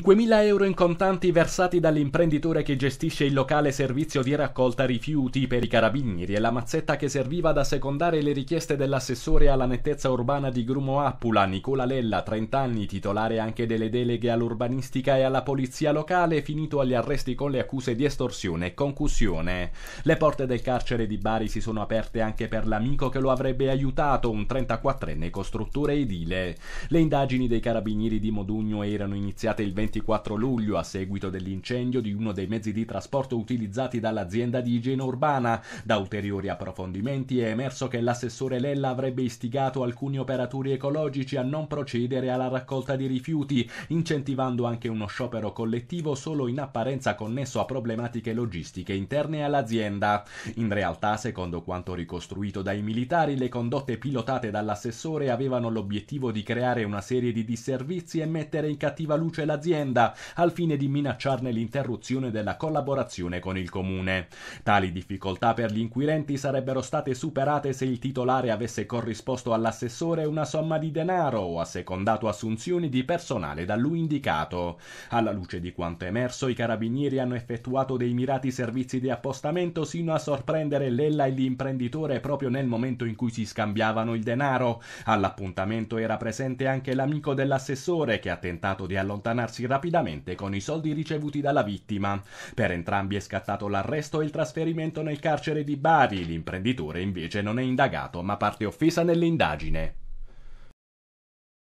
5.000 euro in contanti versati dall'imprenditore che gestisce il locale servizio di raccolta rifiuti per i carabinieri e la mazzetta che serviva ad assecondare le richieste dell'assessore alla nettezza urbana di Grumo Appula, Nicola Lella, 30 anni, titolare anche delle deleghe all'urbanistica e alla polizia locale, finito agli arresti con le accuse di estorsione e concussione. Le porte del carcere di Bari si sono aperte anche per l'amico che lo avrebbe aiutato, un 34enne costruttore edile. Le indagini dei carabinieri di Modugno erano iniziate il 20 24 luglio a seguito dell'incendio di uno dei mezzi di trasporto utilizzati dall'azienda di igiene urbana. Da ulteriori approfondimenti è emerso che l'assessore Lella avrebbe istigato alcuni operatori ecologici a non procedere alla raccolta di rifiuti, incentivando anche uno sciopero collettivo solo in apparenza connesso a problematiche logistiche interne all'azienda. In realtà, secondo quanto ricostruito dai militari, le condotte pilotate dall'assessore avevano l'obiettivo di creare una serie di disservizi e mettere in cattiva luce l'azienda dell'azienda al fine di minacciarne l'interruzione della collaborazione con il comune. Tali difficoltà per gli inquirenti sarebbero state superate se il titolare avesse corrisposto all'assessore una somma di denaro o assecondato assunzioni di personale da lui indicato. Alla luce di quanto emerso, i carabinieri hanno effettuato dei mirati servizi di appostamento sino a sorprendere Lella e l'imprenditore proprio nel momento in cui si scambiavano il denaro. All'appuntamento era presente anche l'amico dell'assessore che ha tentato di allontanarsi risollevarsi rapidamente con i soldi ricevuti dalla vittima. Per entrambi è scattato l'arresto e il trasferimento nel carcere di Bari. L'imprenditore invece non è indagato ma parte offesa nell'indagine.